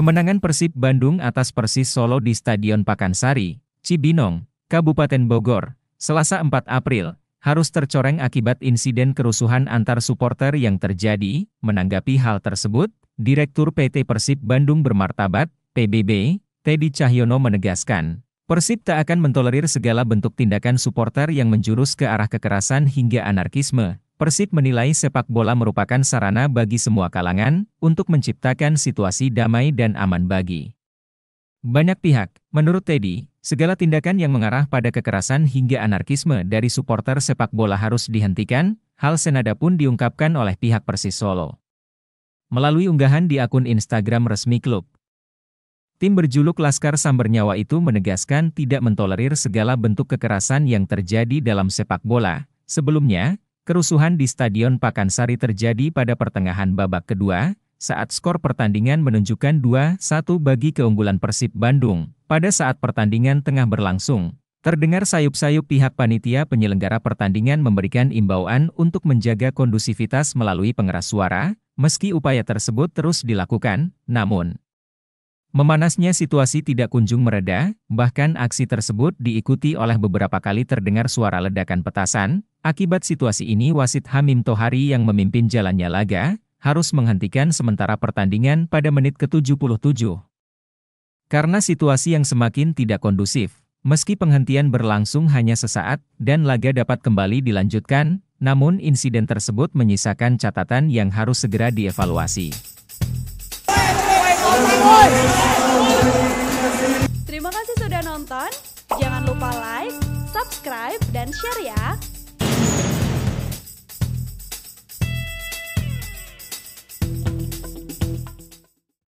Kemenangan Persib Bandung atas Persis Solo di Stadion Pakansari, Cibinong, Kabupaten Bogor, Selasa 4 April, harus tercoreng akibat insiden kerusuhan antar supporter yang terjadi. Menanggapi hal tersebut, Direktur PT Persib Bandung Bermartabat, PBB, Teddy Cahyono menegaskan, Persib tak akan mentolerir segala bentuk tindakan supporter yang menjurus ke arah kekerasan hingga anarkisme, Persib menilai sepak bola merupakan sarana bagi semua kalangan untuk menciptakan situasi damai dan aman bagi banyak pihak. Menurut Teddy, segala tindakan yang mengarah pada kekerasan hingga anarkisme dari supporter sepak bola harus dihentikan, hal senada pun diungkapkan oleh pihak Persis Solo. Melalui unggahan di akun Instagram resmi klub, Tim berjuluk Laskar Sambernyawa itu menegaskan tidak mentolerir segala bentuk kekerasan yang terjadi dalam sepak bola. Sebelumnya, Kerusuhan di Stadion Pakansari terjadi pada pertengahan babak kedua, saat skor pertandingan menunjukkan 2-1 bagi keunggulan Persib Bandung. Pada saat pertandingan tengah berlangsung, terdengar sayup-sayup pihak panitia penyelenggara pertandingan memberikan imbauan untuk menjaga kondusivitas melalui pengeras suara, meski upaya tersebut terus dilakukan, namun Memanasnya situasi tidak kunjung mereda, bahkan aksi tersebut diikuti oleh beberapa kali terdengar suara ledakan petasan, Akibat situasi ini wasit Hamim Tohari yang memimpin jalannya laga, harus menghentikan sementara pertandingan pada menit ke-77. Karena situasi yang semakin tidak kondusif, meski penghentian berlangsung hanya sesaat dan laga dapat kembali dilanjutkan, namun insiden tersebut menyisakan catatan yang harus segera dievaluasi. Terima kasih sudah nonton, jangan lupa like, subscribe, dan share ya!